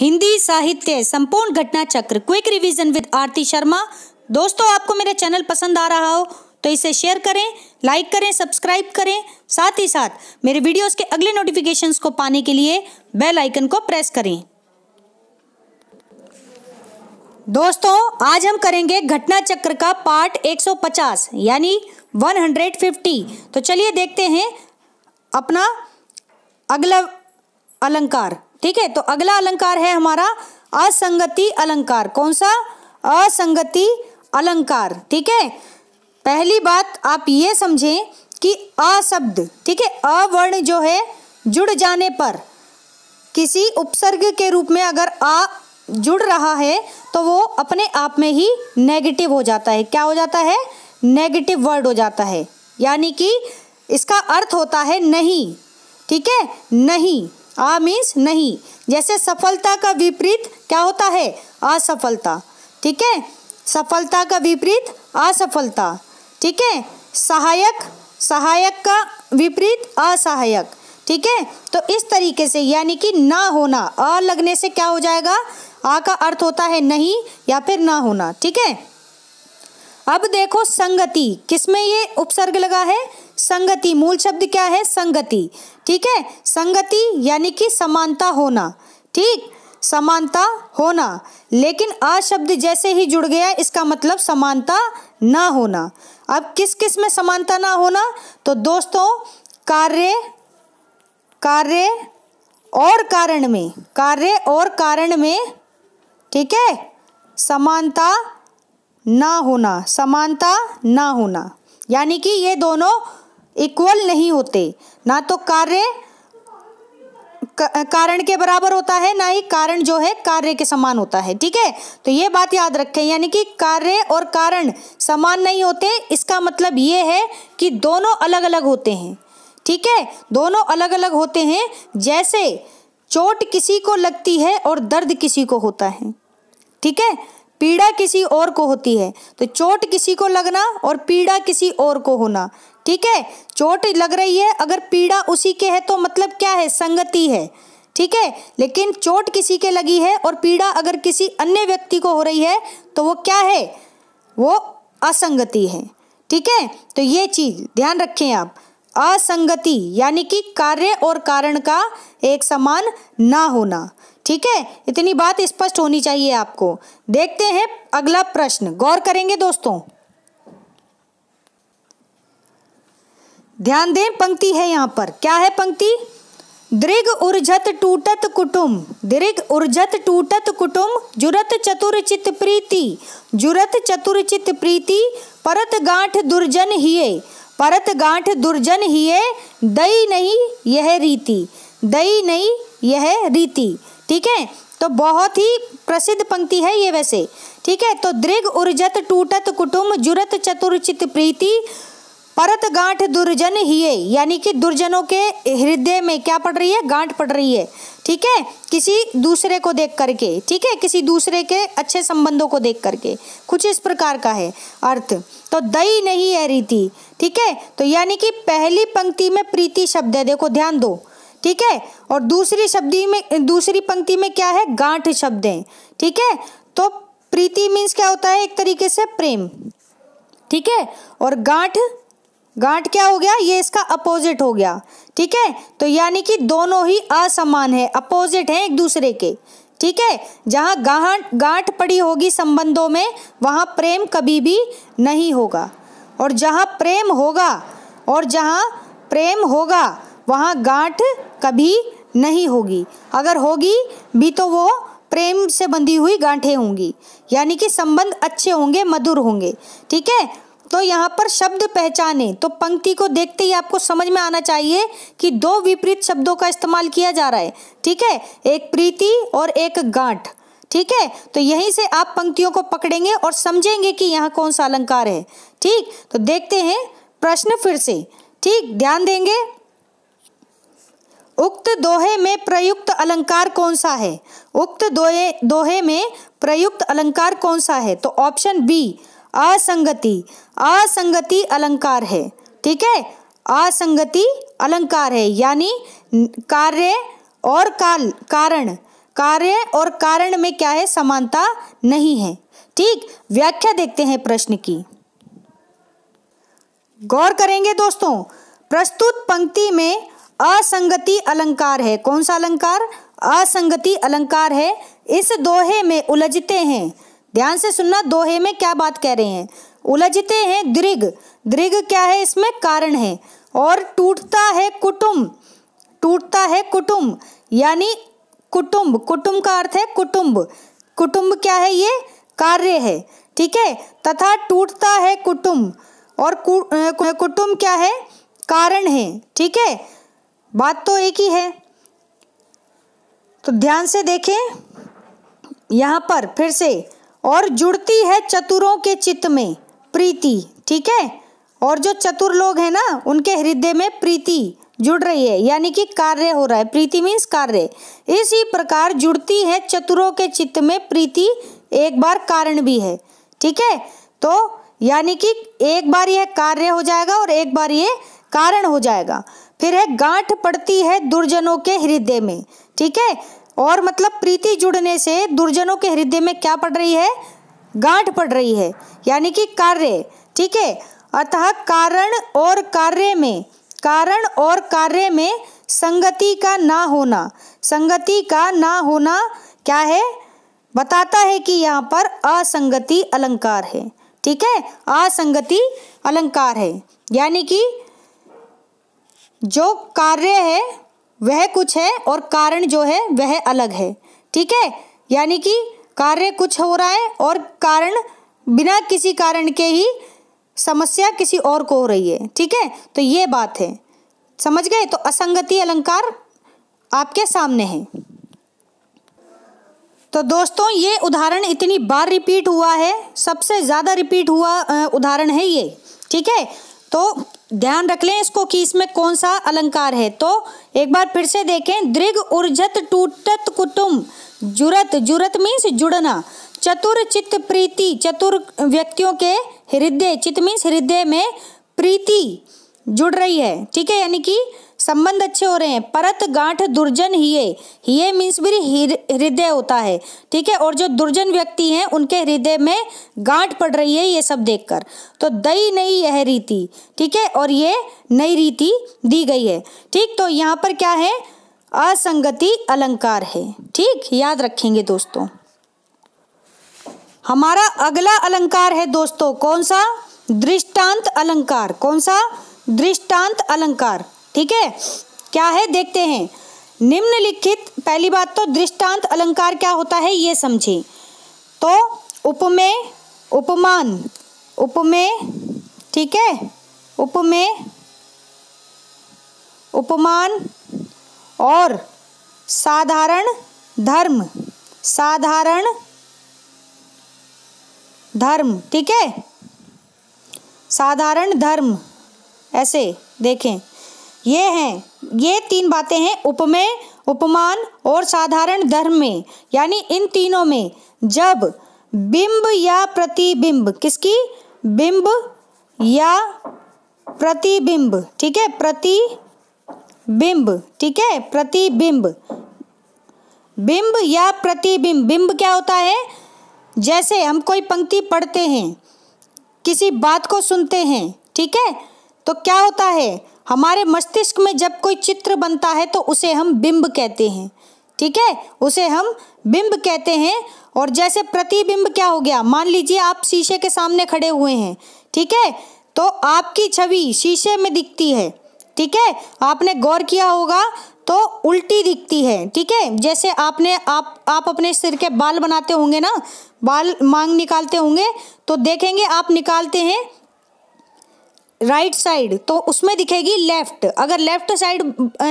हिंदी साहित्य संपूर्ण घटना चक्र quick revision with Aarti Sharma दोस्तों आपको मेरा चैनल पसंद आ रहा हो तो इसे शेयर करें लाइक करें सब्सक्राइब करें साथ ही साथ मेरे वीडियोस के अगले नोटिफिकेशंस को पाने के लिए बेल आइकन को प्रेस करें दोस्तों आज हम करेंगे घटना चक्र का पार्ट 150 यानी 150 तो चलिए देखते हैं अपना अगला अलंकार ठीक है तो अगला अलंकार है हमारा असंगति अलंकार कौन सा असंगति अलंकार ठीक है पहली बात आप ये समझें कि अशब्द ठीक है अवर्ण जो है जुड़ जाने पर किसी उपसर्ग के रूप में अगर आ जुड़ रहा है तो वो अपने आप में ही नेगेटिव हो जाता है क्या हो जाता है नेगेटिव वर्ड हो जाता है यानी कि इसका अर्थ होता है नहीं ठीक है नहीं आ मीन्स नहीं जैसे सफलता का विपरीत क्या होता है असफलता ठीक है सफलता का विपरीत असफलता ठीक है सहायक सहायक का विपरीत असहायक ठीक है तो इस तरीके से यानी कि ना होना अ लगने से क्या हो जाएगा आ का अर्थ होता है नहीं या फिर ना होना ठीक है अब देखो संगति किसमें ये उपसर्ग लगा है संगति मूल शब्द क्या है संगति ठीक है संगति यानी कि समानता होना ठीक समानता होना लेकिन अ शब्द जैसे ही जुड़ गया इसका मतलब समानता ना होना अब किस किस में समानता ना होना तो दोस्तों कार्य कार्य और कारण में कार्य और कारण में ठीक है समानता ना होना समानता ना होना यानी कि ये दोनों इक्वल नहीं होते ना तो कार्य कारण के बराबर होता है ना ही कारण जो है कार्य के समान होता है ठीक है तो ये बात याद रखें यानी कि कार्य और कारण समान नहीं होते इसका मतलब ये है कि दोनों अलग अलग होते हैं ठीक है दोनों अलग अलग होते हैं जैसे चोट किसी को लगती है और दर्द किसी को होता है ठीक है पीड़ा किसी और को होती है तो चोट किसी को लगना और पीड़ा किसी और को होना ठीक है चोट लग रही है अगर पीड़ा उसी के है तो मतलब क्या है संगति है ठीक है लेकिन चोट किसी के लगी है और पीड़ा अगर किसी अन्य व्यक्ति को हो रही है तो वो क्या है वो असंगति है ठीक है तो ये चीज़ ध्यान रखें आप असंगति यानी कि कार्य और कारण का एक समान ना होना ठीक है इतनी बात स्पष्ट होनी चाहिए आपको देखते हैं अगला प्रश्न गौर करेंगे दोस्तों ध्यान दें पंक्ति है यहाँ पर क्या है पंक्ति दृग उर्जत टूटत कुटुम दृग उर्जत टूटत कुटुम जुरत चतुर चित प्रीति जुरत चतुर चित प्रीति परत गांठ दुर्जन हिये परत गांठ दुर्जन हिये दई नहीं यह रीति दई नहीं यह रीति ठीक है तो बहुत ही प्रसिद्ध पंक्ति है ये वैसे ठीक है तो दृघ उर्जत टूटत कुटुम जुरत चतुर चित प्रीति परत गांठ दुर्जन ही यानी कि दुर्जनों के हृदय में क्या पड़ रही है गांठ पड़ रही है ठीक है किसी दूसरे को देख करके ठीक है किसी दूसरे के अच्छे संबंधों को देख करके कुछ इस प्रकार का है अर्थ तो दई नहीं है रीति ठीक है तो यानी कि पहली पंक्ति में प्रीति शब्द है देखो ध्यान दो ठीक है और दूसरी शब्दी में दूसरी पंक्ति में क्या है गांठ शब्द है ठीक है तो प्रीति मीन्स क्या होता है एक तरीके से प्रेम ठीक है और गांठ गांठ क्या हो गया ये इसका अपोजिट हो गया ठीक है तो यानी कि दोनों ही असमान है अपोजिट है एक दूसरे के ठीक है जहाँ गांठ गांठ पड़ी होगी संबंधों में वहाँ प्रेम कभी भी नहीं होगा और जहाँ प्रेम होगा और जहाँ प्रेम होगा वहाँ गांठ कभी नहीं होगी अगर होगी भी तो वो प्रेम से बंधी हुई गांठें होंगी यानी कि संबंध अच्छे होंगे मधुर होंगे ठीक है तो यहाँ पर शब्द पहचाने तो पंक्ति को देखते ही आपको समझ में आना चाहिए कि दो विपरीत शब्दों का इस्तेमाल किया जा रहा है ठीक है एक प्रीति और एक गांठ ठीक है तो यहीं से आप पंक्तियों को पकड़ेंगे और समझेंगे कि यहाँ कौन सा अलंकार है ठीक तो देखते हैं प्रश्न फिर से ठीक ध्यान देंगे उक्त दोहे में प्रयुक्त अलंकार कौन सा है उक्त दोहे दोहे में प्रयुक्त अलंकार कौन सा है तो ऑप्शन बी असंगति असंगति अलंकार है ठीक है असंगति अलंकार है यानी कार्य और काल कारण कार्य और कारण में क्या है समानता नहीं है ठीक व्याख्या देखते हैं प्रश्न की गौर करेंगे दोस्तों प्रस्तुत पंक्ति में असंगति अलंकार है कौन सा अलंकार असंगति अलंकार है इस दोहे में उलझते हैं ध्यान से सुनना दोहे में क्या बात कह रहे हैं उलझते हैं दीर्घ दीर्घ क्या है इसमें कारण है और टूटता है कुटुम्ब टूटता है कुटुम्ब यानी कुटुम्ब कुटुम्ब का अर्थ है कुटुम्ब कुटुम्ब क्या है ये कार्य है ठीक है तथा टूटता है कुटुम्ब और कुटुम्ब कुटुंब क्या है कारण है ठीक है बात तो एक ही है तो ध्यान से देखें यहाँ पर फिर से और जुड़ती है चतुरों के चित्त में प्रीति ठीक है और जो चतुर लोग हैं ना उनके हृदय में प्रीति जुड़ रही है यानी कि कार्य हो रहा है प्रीति मीन्स कार्य इसी प्रकार जुड़ती है चतुरों के चित्त में प्रीति एक बार कारण भी है ठीक है तो यानी कि एक बार यह कार्य हो जाएगा और एक बार ये कारण हो जाएगा फिर है गांठ पड़ती है दुर्जनों के हृदय में ठीक है और मतलब प्रीति जुड़ने से दुर्जनों के हृदय में क्या पड़ रही है गांठ पड़ रही है यानी कि कार्य ठीक है अतः कारण और कार्य में कारण और कार्य में संगति का ना होना संगति का ना होना क्या है बताता है कि यहाँ पर असंगति अलंकार है ठीक है असंगति अलंकार है यानी कि जो कार्य है वह कुछ है और कारण जो है वह अलग है ठीक है यानी कि कार्य कुछ हो रहा है और कारण बिना किसी कारण के ही समस्या किसी और को हो रही है ठीक है तो ये बात है समझ गए तो असंगति अलंकार आपके सामने है तो दोस्तों ये उदाहरण इतनी बार रिपीट हुआ है सबसे ज़्यादा रिपीट हुआ उदाहरण है ये ठीक है तो ध्यान रख लें इसको कि इसमें कौन सा अलंकार है तो एक बार फिर से देखें दृग उर्जत टूटत कुटुम जुरत जुरत मीन्स जुड़ना चतुर चित्त प्रीति चतुर व्यक्तियों के हृदय चित्त मीन्स हृदय में प्रीति जुड़ रही है ठीक है यानी कि संबंध अच्छे हो रहे हैं परत गांठ दुर्जन हिये हिये मीन्स भी हृदय होता है ठीक है और जो दुर्जन व्यक्ति हैं उनके हृदय में गांठ पड़ रही है ये सब देखकर तो दई नई यह रीति ठीक है और ये नई रीति दी गई है ठीक तो यहाँ पर क्या है असंगति अलंकार है ठीक याद रखेंगे दोस्तों हमारा अगला अलंकार है दोस्तों कौन सा दृष्टांत अलंकार कौन सा दृष्टांत अलंकार ठीक है क्या है देखते हैं निम्नलिखित पहली बात तो दृष्टांत अलंकार क्या होता है ये समझें तो उपमेय उपमान उपमेय ठीक है उपमेय उपमान और साधारण धर्म साधारण धर्म ठीक है साधारण धर्म ऐसे देखें ये हैं ये तीन बातें हैं उपमेय उपमान और साधारण धर्म में यानी इन तीनों में जब बिंब या प्रतिबिंब किसकी बिंब या प्रतिबिंब ठीक है प्रतिबिंब ठीक है प्रतिबिंब बिंब या प्रतिबिंब बिंब क्या होता है जैसे हम कोई पंक्ति पढ़ते हैं किसी बात को सुनते हैं ठीक है तो क्या होता है हमारे मस्तिष्क में जब कोई चित्र बनता है तो उसे हम बिंब कहते हैं ठीक है उसे हम बिंब कहते हैं और जैसे प्रतिबिंब क्या हो गया मान लीजिए आप शीशे के सामने खड़े हुए हैं ठीक है तो आपकी छवि शीशे में दिखती है ठीक है आपने गौर किया होगा तो उल्टी दिखती है ठीक है जैसे आपने आप आप अपने सिर के बाल बनाते होंगे ना बाल मांग निकालते होंगे तो देखेंगे आप निकालते हैं राइट right साइड तो उसमें दिखेगी लेफ्ट अगर लेफ्ट साइड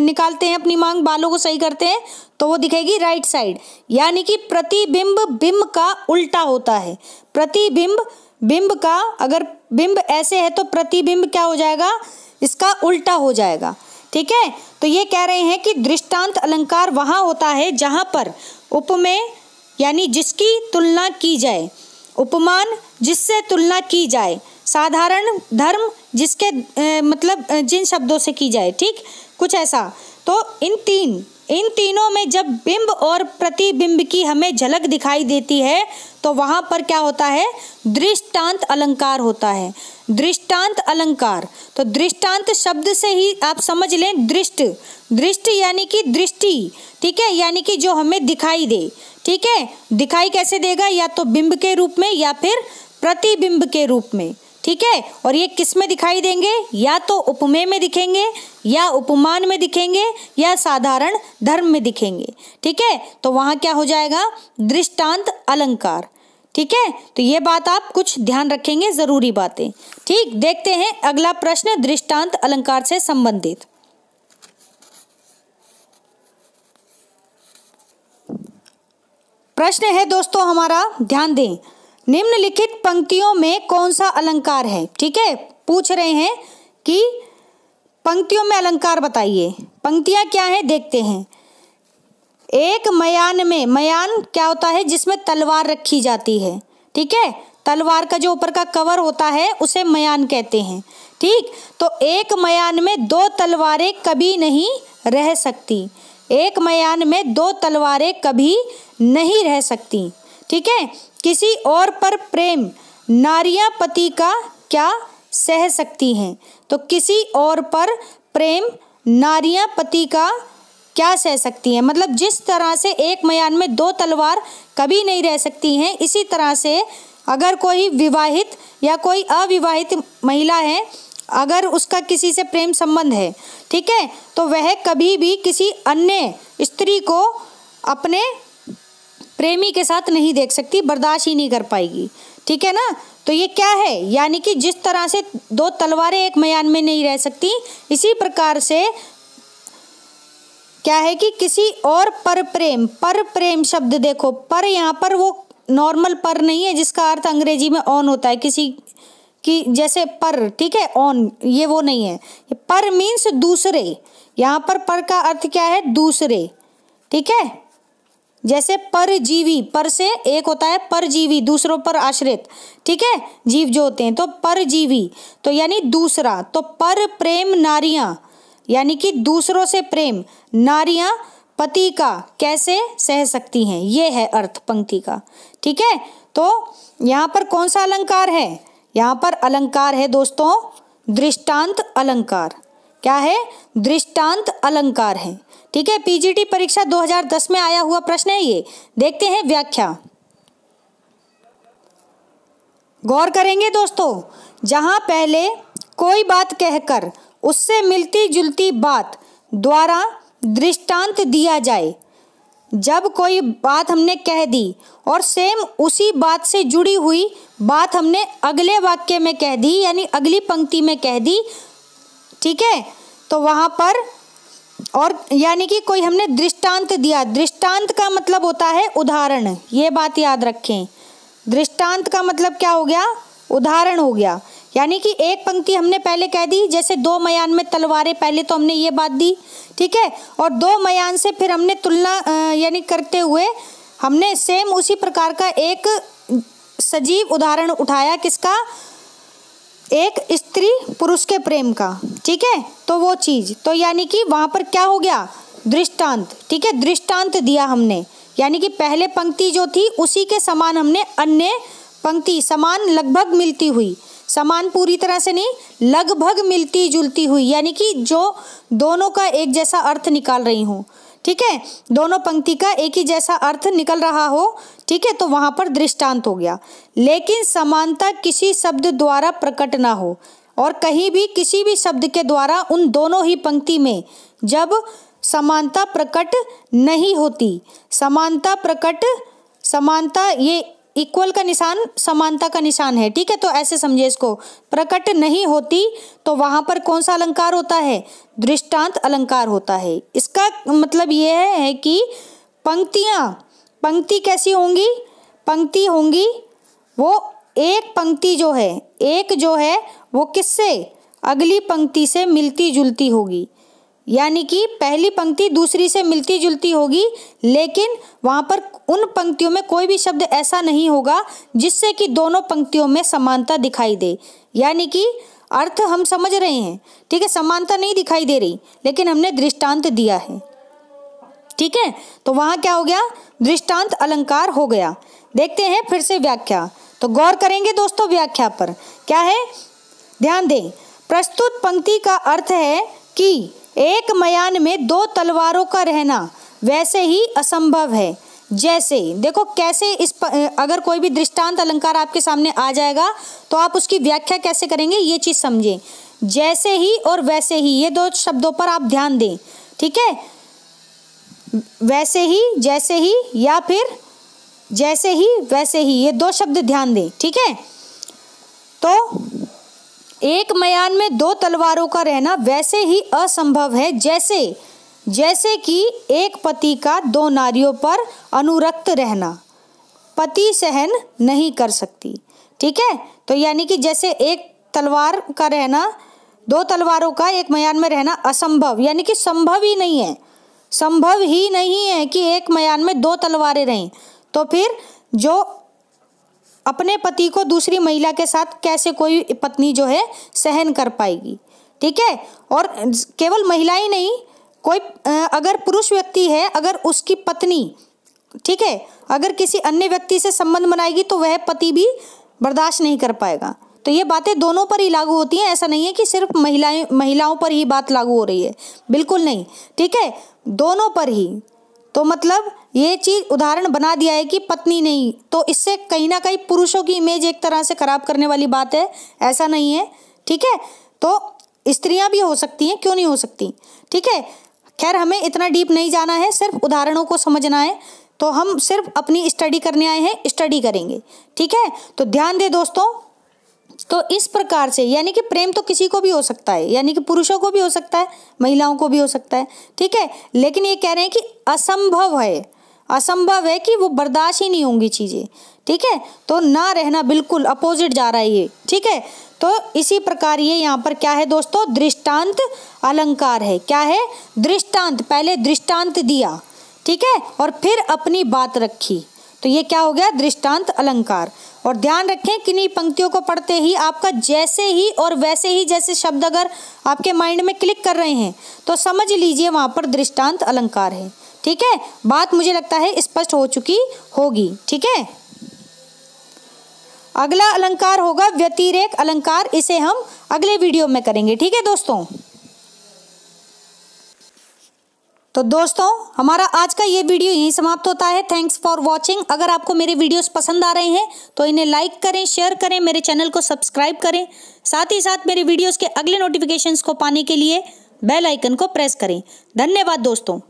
निकालते हैं अपनी मांग बालों को सही करते हैं तो वो दिखेगी राइट right साइड यानी कि प्रतिबिंब बिंब का उल्टा होता है प्रतिबिंब बिंब का अगर बिंब ऐसे है तो प्रतिबिंब क्या हो जाएगा इसका उल्टा हो जाएगा ठीक है तो ये कह रहे हैं कि दृष्टांत अलंकार वहाँ होता है जहाँ पर उपमेय यानी जिसकी तुलना की जाए उपमान जिससे तुलना की जाए साधारण धर्म जिसके ए, मतलब जिन शब्दों से की जाए ठीक कुछ ऐसा तो इन तीन इन तीनों में जब बिंब और प्रतिबिंब की हमें झलक दिखाई देती है तो वहाँ पर क्या होता है दृष्टांत अलंकार होता है दृष्टांत अलंकार तो दृष्टांत शब्द से ही आप समझ लें दृष्ट दृष्ट यानी कि दृष्टि ठीक है यानी कि जो हमें दिखाई दे ठीक है दिखाई कैसे देगा या तो बिंब के रूप में या फिर प्रतिबिंब के रूप में ठीक है और ये किस में दिखाई देंगे या तो उपमेय में दिखेंगे या उपमान में दिखेंगे या साधारण धर्म में दिखेंगे ठीक है तो वहां क्या हो जाएगा दृष्टांत अलंकार ठीक है तो ये बात आप कुछ ध्यान रखेंगे ज़रूरी बातें ठीक देखते हैं अगला प्रश्न दृष्टांत अलंकार से संबंधित प्रश्न है दोस्तों हमारा ध्यान दें निम्नलिखित पंक्तियों में कौन सा अलंकार है ठीक है पूछ रहे हैं कि पंक्तियों में अलंकार बताइए पंक्तियां क्या है देखते हैं एक मयान में मयान क्या होता है जिसमें तलवार रखी जाती है ठीक है तलवार का जो ऊपर का कवर होता है उसे मयान कहते हैं ठीक तो एक मयान में दो तलवारें कभी नहीं रह सकती एक मयान में दो तलवारें कभी नहीं रह सकती ठीक है किसी और पर प्रेम नारियां पति का क्या सह सकती हैं तो किसी और पर प्रेम नारियां पति का क्या सह सकती हैं मतलब जिस तरह से एक मयान में दो तलवार कभी नहीं रह सकती हैं इसी तरह से अगर कोई विवाहित या कोई अविवाहित महिला है अगर उसका किसी से प्रेम संबंध है ठीक है तो वह कभी भी किसी अन्य स्त्री को अपने प्रेमी के साथ नहीं देख सकती बर्दाश्त ही नहीं कर पाएगी ठीक है ना तो ये क्या है यानी कि जिस तरह से दो तलवारें एक मयान में नहीं रह सकती इसी प्रकार से क्या है कि किसी और पर प्रेम पर प्रेम शब्द देखो पर यहाँ पर वो नॉर्मल पर नहीं है जिसका अर्थ अंग्रेजी में ऑन होता है किसी की जैसे पर ठीक है ऑन ये वो नहीं है पर मीन्स दूसरे यहाँ पर पर का अर्थ क्या है दूसरे ठीक है जैसे परजीवी पर से एक होता है परजीवी दूसरों पर आश्रित ठीक है जीव जो होते हैं तो परजीवी तो यानी दूसरा तो पर प्रेम नारियां यानी कि दूसरों से प्रेम नारियां पति का कैसे सह सकती हैं ये है अर्थ पंक्ति का ठीक है तो यहाँ पर कौन सा अलंकार है यहाँ पर अलंकार है दोस्तों दृष्टांत अलंकार क्या है दृष्टांत अलंकार है ठीक है पीजीटी परीक्षा 2010 में आया हुआ प्रश्न है ये देखते हैं व्याख्या गौर करेंगे दोस्तों जहां पहले कोई बात कहकर उससे मिलती जुलती बात द्वारा दृष्टांत दिया जाए जब कोई बात हमने कह दी और सेम उसी बात से जुड़ी हुई बात हमने अगले वाक्य में कह दी यानी अगली पंक्ति में कह दी ठीक है तो वहाँ पर और यानी कि कोई हमने दृष्टांत दिया दृष्टांत का मतलब होता है उदाहरण ये बात याद रखें दृष्टांत का मतलब क्या हो गया उदाहरण हो गया यानी कि एक पंक्ति हमने पहले कह दी जैसे दो मयान में तलवारें पहले तो हमने ये बात दी ठीक है और दो मयान से फिर हमने तुलना यानी करते हुए हमने सेम उसी प्रकार का एक सजीव उदाहरण उठाया किसका एक स्त्री पुरुष के प्रेम का ठीक है तो वो चीज़ तो यानी कि वहां पर क्या हो गया दृष्टांत ठीक है दृष्टांत दिया हमने यानी कि पहले पंक्ति जो थी उसी के समान हमने अन्य पंक्ति समान लगभग मिलती हुई समान पूरी तरह से नहीं लगभग मिलती जुलती हुई यानी कि जो दोनों का एक जैसा अर्थ निकाल रही हूँ ठीक है दोनों पंक्ति का एक ही जैसा अर्थ निकल रहा हो ठीक है तो वहां पर दृष्टांत हो गया लेकिन समानता किसी शब्द द्वारा प्रकट ना हो और कहीं भी किसी भी शब्द के द्वारा उन दोनों ही पंक्ति में जब समानता प्रकट नहीं होती समानता प्रकट समानता ये इक्वल का निशान समानता का निशान है ठीक है तो ऐसे समझे इसको प्रकट नहीं होती तो वहाँ पर कौन सा अलंकार होता है दृष्टांत अलंकार होता है इसका मतलब ये है, है कि पंक्तियाँ पंक्ति कैसी होंगी पंक्ति होंगी वो एक पंक्ति जो है एक जो है वो किससे अगली पंक्ति से मिलती जुलती होगी यानी कि पहली पंक्ति दूसरी से मिलती जुलती होगी लेकिन वहाँ पर उन पंक्तियों में कोई भी शब्द ऐसा नहीं होगा जिससे कि दोनों पंक्तियों में समानता दिखाई दे यानी कि अर्थ हम समझ रहे हैं ठीक है समानता नहीं दिखाई दे रही लेकिन हमने दृष्टांत दिया है ठीक है तो वहाँ क्या हो गया दृष्टांत अलंकार हो गया देखते हैं फिर से व्याख्या तो गौर करेंगे दोस्तों व्याख्या पर क्या है ध्यान दें प्रस्तुत पंक्ति का अर्थ है कि एक मयान में दो तलवारों का रहना वैसे ही असंभव है जैसे देखो कैसे इस प, अगर कोई भी दृष्टांत अलंकार आपके सामने आ जाएगा तो आप उसकी व्याख्या कैसे करेंगे ये चीज़ समझें जैसे ही और वैसे ही ये दो शब्दों पर आप ध्यान दें ठीक है वैसे ही जैसे ही या फिर जैसे ही वैसे ही ये दो शब्द ध्यान दें ठीक है तो एक मयान में दो तलवारों का रहना वैसे ही असंभव है जैसे जैसे कि एक पति का दो नारियों पर अनुरक्त रहना पति सहन नहीं कर सकती ठीक है तो यानी कि जैसे एक तलवार का रहना दो तलवारों का एक मयान में रहना असंभव यानी कि संभव ही नहीं है संभव ही नहीं है कि एक मयान में दो तलवारें रहें तो फिर जो अपने पति को दूसरी महिला के साथ कैसे कोई पत्नी जो है सहन कर पाएगी ठीक है और केवल महिला ही नहीं कोई अगर पुरुष व्यक्ति है अगर उसकी पत्नी ठीक है अगर किसी अन्य व्यक्ति से संबंध बनाएगी तो वह पति भी बर्दाश्त नहीं कर पाएगा तो ये बातें दोनों पर ही लागू होती हैं ऐसा नहीं है कि सिर्फ महिलाएं महिलाओं पर ही बात लागू हो रही है बिल्कुल नहीं ठीक है दोनों पर ही तो मतलब ये चीज़ उदाहरण बना दिया है कि पत्नी नहीं तो इससे कहीं ना कहीं पुरुषों की इमेज एक तरह से खराब करने वाली बात है ऐसा नहीं है ठीक है तो स्त्रियां भी हो सकती हैं क्यों नहीं हो सकती ठीक है खैर हमें इतना डीप नहीं जाना है सिर्फ उदाहरणों को समझना है तो हम सिर्फ अपनी स्टडी करने आए हैं स्टडी करेंगे ठीक है तो ध्यान दे दोस्तों तो इस प्रकार से यानी कि प्रेम तो किसी को भी हो सकता है यानी कि पुरुषों को भी हो सकता है महिलाओं को भी हो सकता है ठीक है लेकिन ये कह रहे हैं कि असंभव है असंभव है कि वो बर्दाश्त ही नहीं होंगी चीज़ें ठीक है तो ना रहना बिल्कुल अपोजिट जा रहा है ये ठीक है तो इसी प्रकार ये यहाँ पर क्या है दोस्तों दृष्टांत अलंकार है क्या है दृष्टांत पहले दृष्टांत दिया ठीक है और फिर अपनी बात रखी तो ये क्या हो गया दृष्टांत अलंकार और ध्यान रखें किन्हीं पंक्तियों को पढ़ते ही आपका जैसे ही और वैसे ही जैसे शब्द अगर आपके माइंड में क्लिक कर रहे हैं तो समझ लीजिए वहाँ पर दृष्टांत अलंकार है ठीक है बात मुझे लगता है स्पष्ट हो चुकी होगी ठीक है अगला अलंकार होगा व्यतिरेक अलंकार इसे हम अगले वीडियो में करेंगे ठीक है दोस्तों तो दोस्तों हमारा आज का ये वीडियो यहीं समाप्त होता है थैंक्स फॉर वॉचिंग अगर आपको मेरे वीडियोस पसंद आ रहे हैं तो इन्हें लाइक करें शेयर करें मेरे चैनल को सब्सक्राइब करें साथ ही साथ मेरे वीडियोस के अगले नोटिफिकेशंस को पाने के लिए बेल आइकन को प्रेस करें धन्यवाद दोस्तों